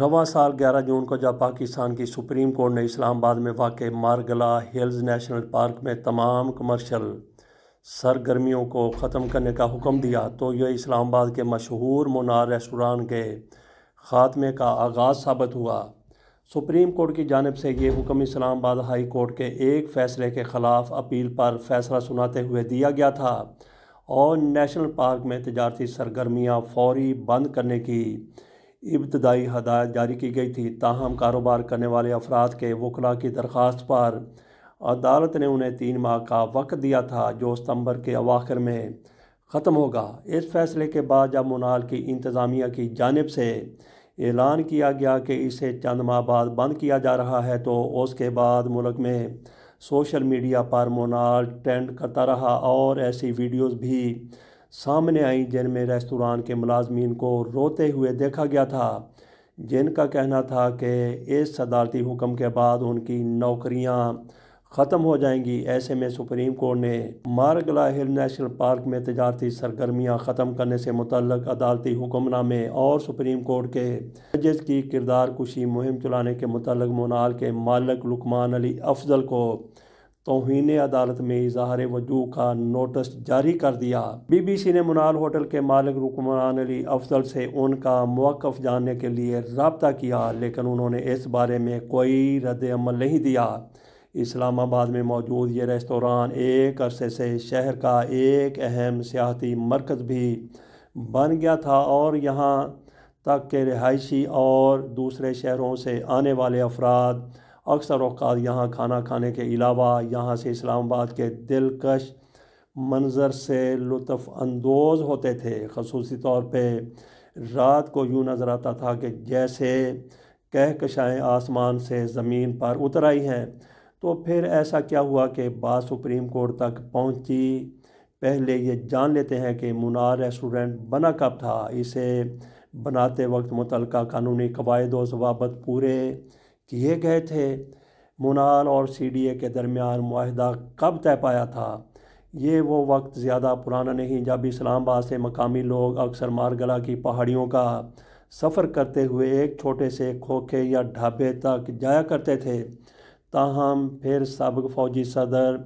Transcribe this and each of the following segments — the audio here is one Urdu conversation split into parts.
رواں سال گیارہ جون کو جب پاکستان کی سپریم کورٹ نے اسلام آباد میں واقع مارگلا ہلز نیشنل پارک میں تمام کمرشل سرگرمیوں کو ختم کرنے کا حکم دیا تو یہ اسلام آباد کے مشہور مونار ریسٹوران کے خاتمے کا آغاز ثابت ہوا سپریم کورٹ کی جانب سے یہ حکم اسلام آباد ہائی کورٹ کے ایک فیصلے کے خلاف اپیل پر فیصلہ سناتے ہوئے دیا گیا تھا اور نیشنل پارک میں تجارتی سرگرمیاں فوری بند کرنے کی ابتدائی ہدایت جاری کی گئی تھی تاہم کاروبار کرنے والے افراد کے وکلا کی درخواست پر عدالت نے انہیں تین ماہ کا وقت دیا تھا جو ستمبر کے اواخر میں ختم ہوگا اس فیصلے کے بعد جب منال کی انتظامیہ کی جانب سے اعلان کیا گیا کہ اسے چند ماہ بعد بند کیا جا رہا ہے تو اس کے بعد ملک میں سوشل میڈیا پر منال ٹرینڈ کرتا رہا اور ایسی ویڈیوز بھی سامنے آئیں جن میں ریستوران کے ملازمین کو روتے ہوئے دیکھا گیا تھا جن کا کہنا تھا کہ اس صدارتی حکم کے بعد ان کی نوکریاں ختم ہو جائیں گی ایسے میں سپریم کورٹ نے مارگلا ہل نیشنل پارک میں تجارتی سرگرمیاں ختم کرنے سے متعلق عدالتی نامے اور سپریم کورٹ کے ججز کی کردار کشی مہم چلانے کے متعلق مونال کے مالک لکمان علی افضل کو توہین عدالت میں اظہار وجوہ کا نوٹس جاری کر دیا بی بی سی نے منال ہوٹل کے مالک رکمران علی افضل سے ان کا موقف جاننے کے لیے رابطہ کیا لیکن انہوں نے اس بارے میں کوئی رد عمل نہیں دیا اسلام آباد میں موجود یہ ریستوران ایک عرصے سے شہر کا ایک اہم سیاحتی مرکز بھی بن گیا تھا اور یہاں تک کہ رہائشی اور دوسرے شہروں سے آنے والے افراد اکثر اوقات یہاں کھانا کھانے کے علاوہ یہاں سے اسلام آباد کے دلکش منظر سے لطف اندوز ہوتے تھے خصوصی طور پہ رات کو یوں نظر آتا تھا کہ جیسے کہکشائیں آسمان سے زمین پر اتر آئی ہیں تو پھر ایسا کیا ہوا کہ بات سپریم کورٹ تک پہنچی پہلے یہ جان لیتے ہیں کہ منار ریسٹورنٹ بنا کب تھا اسے بناتے وقت متعلقہ قانونی قواعد و ضوابط پورے یہ گئے تھے منال اور سی ڈی اے کے درمیان معاہدہ کب طے پایا تھا یہ وہ وقت زیادہ پرانا نہیں جب اسلام آباد سے مقامی لوگ اکثر مارگلا کی پہاڑیوں کا سفر کرتے ہوئے ایک چھوٹے سے کھوکھے یا ڈھابے تک جایا کرتے تھے تاہم پھر سابق فوجی صدر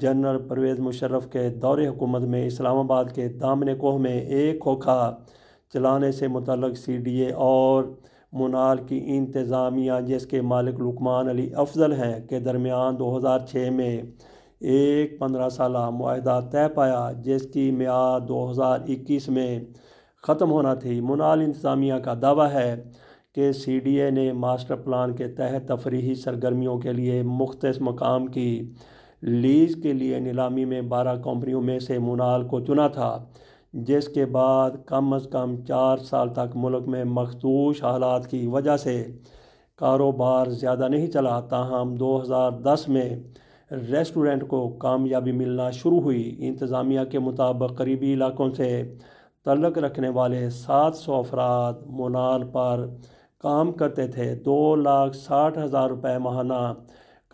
جنرل پرویز مشرف کے دور حکومت میں اسلام آباد کے دامن کوہ میں ایک کھوکھا چلانے سے متعلق سی ڈی اے اور منال کی انتظامیہ جس کے مالک لکمان علی افضل ہیں کے درمیان دو ہزار چھ میں ایک پندرہ سالہ معاہدہ طے پایا جس کی میعاد دو ہزار اکیس میں ختم ہونا تھی منال انتظامیہ کا دعویٰ ہے کہ سی ڈی اے نے ماسٹر پلان کے تحت تفریحی سرگرمیوں کے لیے مختص مقام کی لیز کے لیے نیلامی میں بارہ کمپنیوں میں سے منال کو چنا تھا جس کے بعد کم از کم چار سال تک ملک میں مختوش حالات کی وجہ سے کاروبار زیادہ نہیں چلا تاہم دو ہزار دس میں ریسٹورنٹ کو کامیابی ملنا شروع ہوئی انتظامیہ کے مطابق قریبی علاقوں سے تعلق رکھنے والے سات سو افراد مونال پر کام کرتے تھے دو لاکھ ساٹھ ہزار روپے ماہانہ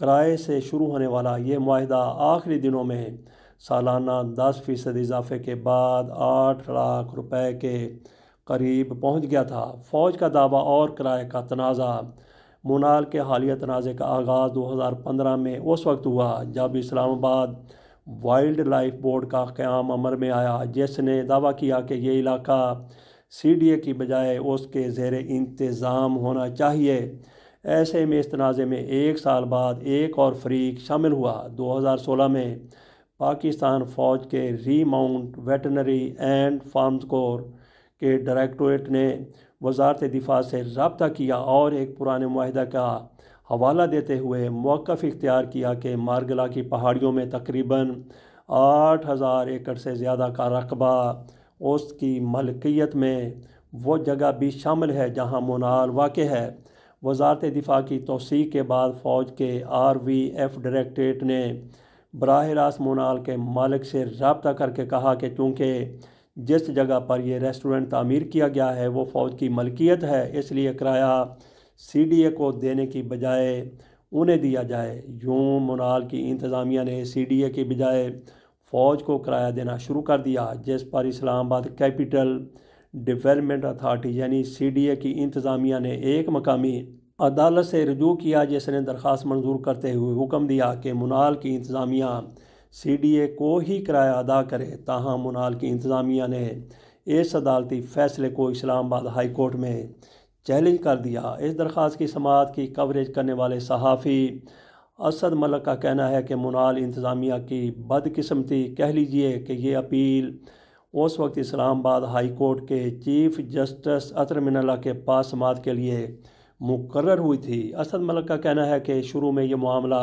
کرائے سے شروع ہونے والا یہ معاہدہ آخری دنوں میں سالانہ دس فیصد اضافے کے بعد آٹھ لاکھ روپے کے قریب پہنچ گیا تھا فوج کا دعویٰ اور کرائے کا تنازع مونال کے حالیہ تنازع کا آغاز دو ہزار پندرہ میں اس وقت ہوا جب اسلام آباد وائلڈ لائف بورڈ کا قیام عمر میں آیا جس نے دعویٰ کیا کہ یہ علاقہ سی ڈی اے کی بجائے اس کے زیر انتظام ہونا چاہیے ایسے میں اس تنازع میں ایک سال بعد ایک اور فریق شامل ہوا دو ہزار سولہ میں پاکستان فوج کے remount veterinary and farms corps کے ڈائریکٹوریٹ نے وزارت دفاع سے رابطہ کیا اور ایک پرانے معاہدہ کا حوالہ دیتے ہوئے موقف اختیار کیا کہ مارگلا کی پہاڑیوں میں تقریباً آٹھ ہزار ایکڑ سے زیادہ کا رقبہ اس کی ملکیت میں وہ جگہ بھی شامل ہے جہاں مونال واقع ہے وزارت دفاع کی توسیع کے بعد فوج کے آر وی ایف ڈائریکٹریٹ نے براہ راست مونال کے مالک سے رابطہ کر کے کہا کہ چونکہ جس جگہ پر یہ ریسٹورنٹ تعمیر کیا گیا ہے وہ فوج کی ملکیت ہے اس لیے کرایہ سی ڈی اے کو دینے کی بجائے انہیں دیا جائے یوں مونال کی انتظامیہ نے سی ڈی اے کی بجائے فوج کو کرایہ دینا شروع کر دیا جس پر اسلام آباد کیپیٹل ڈیولپمنٹ اتھارٹی یعنی سی ڈی اے کی انتظامیہ نے ایک مقامی عدالت سے رجوع کیا جس نے درخواست منظور کرتے ہوئے حکم دیا کہ منال کی انتظامیہ سی ڈی اے کو ہی کرایہ ادا کرے تاہم منال کی انتظامیہ نے اس عدالتی فیصلے کو اسلام آباد ہائی کورٹ میں چیلنج کر دیا اس درخواست کی سماعت کی کوریج کرنے والے صحافی اسد ملک کا کہنا ہے کہ منال انتظامیہ کی بد قسمتی کہہ لیجئے کہ یہ اپیل اس وقت اسلام آباد ہائی کورٹ کے چیف جسٹس من اللہ کے پاس سماعت کے لیے مقرر ہوئی تھی اسد ملک کا کہنا ہے کہ شروع میں یہ معاملہ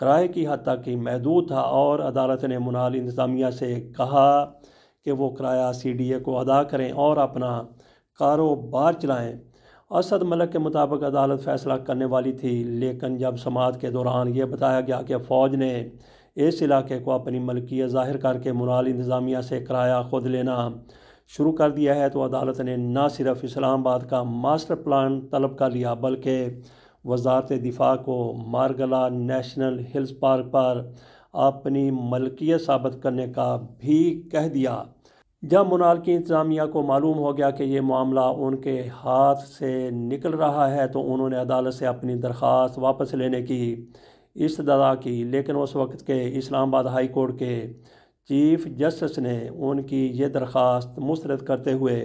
کرائے کی حد تک ہی محدود تھا اور عدالت نے منال انتظامیہ سے کہا کہ وہ کرایہ سی ڈی اے کو ادا کریں اور اپنا کاروبار چلائیں اسد ملک کے مطابق عدالت فیصلہ کرنے والی تھی لیکن جب سماعت کے دوران یہ بتایا گیا کہ فوج نے اس علاقے کو اپنی ملکیت ظاہر کر کے منال انتظامیہ سے کرایہ خود لینا شروع کر دیا ہے تو عدالت نے نہ صرف اسلام آباد کا ماسٹر پلان طلب کر لیا بلکہ وزارت دفاع کو مارگلا نیشنل ہلز پارک پر اپنی ملکیت ثابت کرنے کا بھی کہہ دیا جب منال کی انتظامیہ کو معلوم ہو گیا کہ یہ معاملہ ان کے ہاتھ سے نکل رہا ہے تو انہوں نے عدالت سے اپنی درخواست واپس لینے کی عشت کی لیکن اس وقت کے اسلام آباد ہائی کورٹ کے چیف جسٹس نے ان کی یہ درخواست مسترد کرتے ہوئے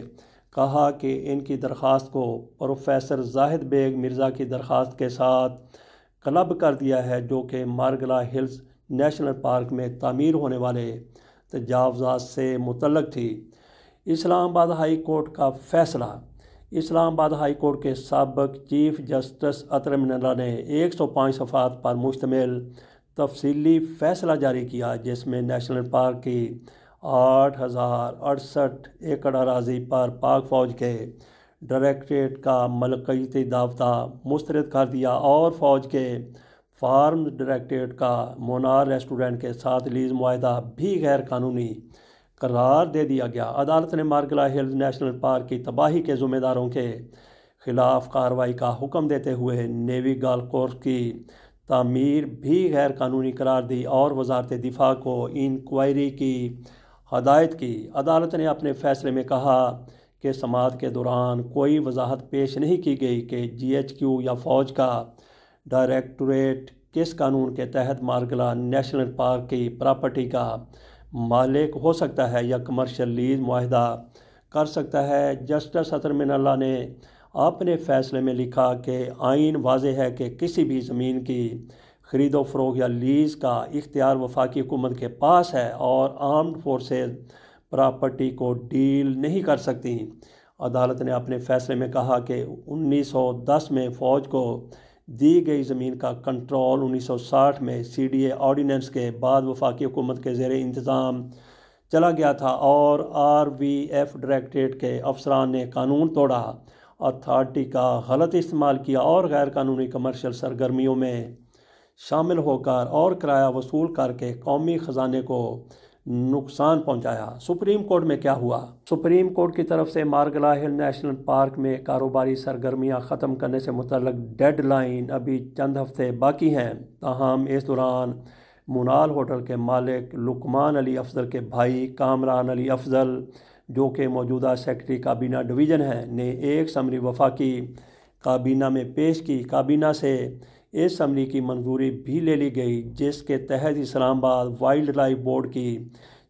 کہا کہ ان کی درخواست کو پروفیسر زاہد بیگ مرزا کی درخواست کے ساتھ کلب کر دیا ہے جو کہ مارگلا ہلز نیشنل پارک میں تعمیر ہونے والے تجاوزات سے متعلق تھی اسلام آباد ہائی کورٹ کا فیصلہ اسلام آباد ہائی کورٹ کے سابق چیف جسٹس اطرم نے ایک سو پانچ صفحات پر مشتمل تفصیلی فیصلہ جاری کیا جس میں نیشنل پارک کی آٹھ ہزار اڑسٹھ ایکڑ اراضی پر پاک فوج کے ڈائریکٹریٹ کا ملکیتی دعوتہ مسترد کر دیا اور فوج کے فارم ڈائریکٹریٹ کا مونار ریسٹورینٹ کے ساتھ لیز معاہدہ بھی غیر قانونی قرار دے دیا گیا عدالت نے مارکلا ہلز نیشنل پارک کی تباہی کے ذمہ داروں کے خلاف کارروائی کا حکم دیتے ہوئے نیوی گال کورس کی تعمیر بھی غیر قانونی قرار دی اور وزارت دفاع کو انکوائری کی ہدایت کی عدالت نے اپنے فیصلے میں کہا کہ سماعت کے دوران کوئی وضاحت پیش نہیں کی گئی کہ جی ایچ کیو یا فوج کا ڈائریکٹوریٹ کس قانون کے تحت مارگلا نیشنل پارک کی پراپرٹی کا مالک ہو سکتا ہے یا کمرشل لیز معاہدہ کر سکتا ہے جسٹس اطرمن اللہ نے آپ نے فیصلے میں لکھا کہ آئین واضح ہے کہ کسی بھی زمین کی خرید و فروغ یا لیز کا اختیار وفاقی حکومت کے پاس ہے اور آرمڈ فورسز پراپرٹی کو ڈیل نہیں کر سکتی عدالت نے اپنے فیصلے میں کہا کہ انیس سو دس میں فوج کو دی گئی زمین کا کنٹرول انیس سو ساٹھ میں سی ڈی اے آرڈیننس کے بعد وفاقی حکومت کے زیر انتظام چلا گیا تھا اور آر وی ایف ڈائریکٹریٹ کے افسران نے قانون توڑا اتھارٹی کا غلط استعمال کیا اور غیر قانونی کمرشل سرگرمیوں میں شامل ہو کر اور کرایہ وصول کر کے قومی خزانے کو نقصان پہنچایا سپریم کورٹ میں کیا ہوا سپریم کورٹ کی طرف سے مارگلا ہل نیشنل پارک میں کاروباری سرگرمیاں ختم کرنے سے متعلق ڈیڈ لائن ابھی چند ہفتے باقی ہیں تاہم اس دوران منال ہوٹل کے مالک لکمان علی افضل کے بھائی کامران علی افضل جو کہ موجودہ سیکٹری کابینہ ڈویژن ہے نے ایک سمری وفا کی کابینہ میں پیش کی کابینہ سے اس سمری کی منظوری بھی لے لی گئی جس کے تحت Islamabad wild life board کی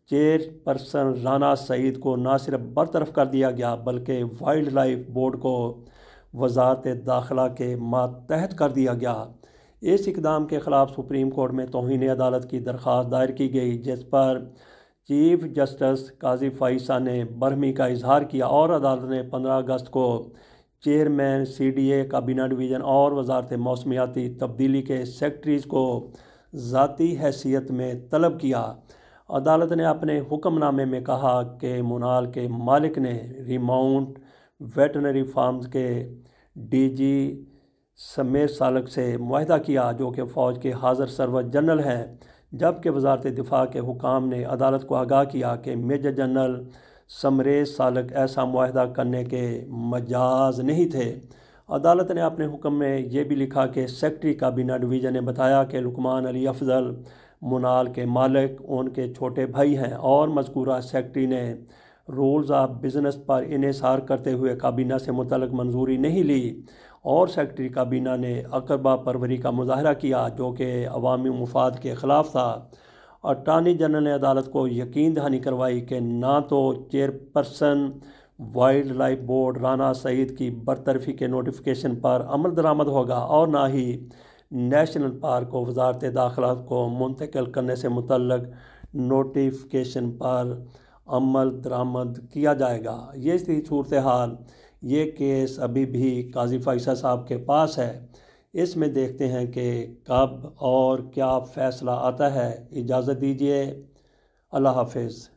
چیئر پرسن رانا سعید کو نہ صرف برطرف کر دیا گیا بلکہ وائلڈ لائف بورڈ کو وزارت داخلہ کے مات تحت کر دیا گیا اس اقدام کے خلاف سپریم کورٹ میں توہین عدالت کی درخواست دائر کی گئی جس پر چیف جسٹس قاضی فائسہ نے برہمی کا اظہار کیا اور عدالت نے پندرہ اگست کو چیئرمین سی ڈی اے کابینہ ڈویژن اور وزارت موسمیاتی تبدیلی کے سیکٹریز کو ذاتی حیثیت میں طلب کیا عدالت نے اپنے حکم نامے میں کہا کہ منال کے مالک نے ریماؤنٹ ویٹنری فارمز کے ڈی جی سمیر سالک سے معاہدہ کیا جو کہ فوج کے حاضر سرور جنرل ہیں جبکہ وزارت دفاع کے حکام نے عدالت کو آگاہ کیا کہ میجر جنرل سمریز سالک ایسا معاہدہ کرنے کے مجاز نہیں تھے عدالت نے اپنے حکم میں یہ بھی لکھا کہ سیکٹری کابینہ ڈویژن نے بتایا کہ لکمان علی افضل منال کے مالک ان کے چھوٹے بھائی ہیں اور مذکورہ سیکٹری نے رولز آف بزنس پر انحصار کرتے ہوئے کابینہ سے متعلق منظوری نہیں لی اور سیکٹری کابینہ نے اقربہ پروری کا مظاہرہ کیا جو کہ عوامی مفاد کے خلاف تھا اٹارنی جنرل عدالت کو یقین دہانی کروائی کہ نہ تو chair person wild life board Rana Saeed کی برطرفی کے نوٹیفکیشن پر عمل درآمد ہوگا اور نہ ہی نیشنل پارک وزارت داخلہ کو منتقل کرنے سے متعلق نوٹیفیکیشن پر عمل درآمد کیا جائے گا یہ تھی صورتحال یہ کیس ابھی بھی قاضی فائشہ صاحب کے پاس ہے اس میں دیکھتے ہیں کہ کب اور کیا فیصلہ آتا ہے اجازت دیجیے اللہ حافظ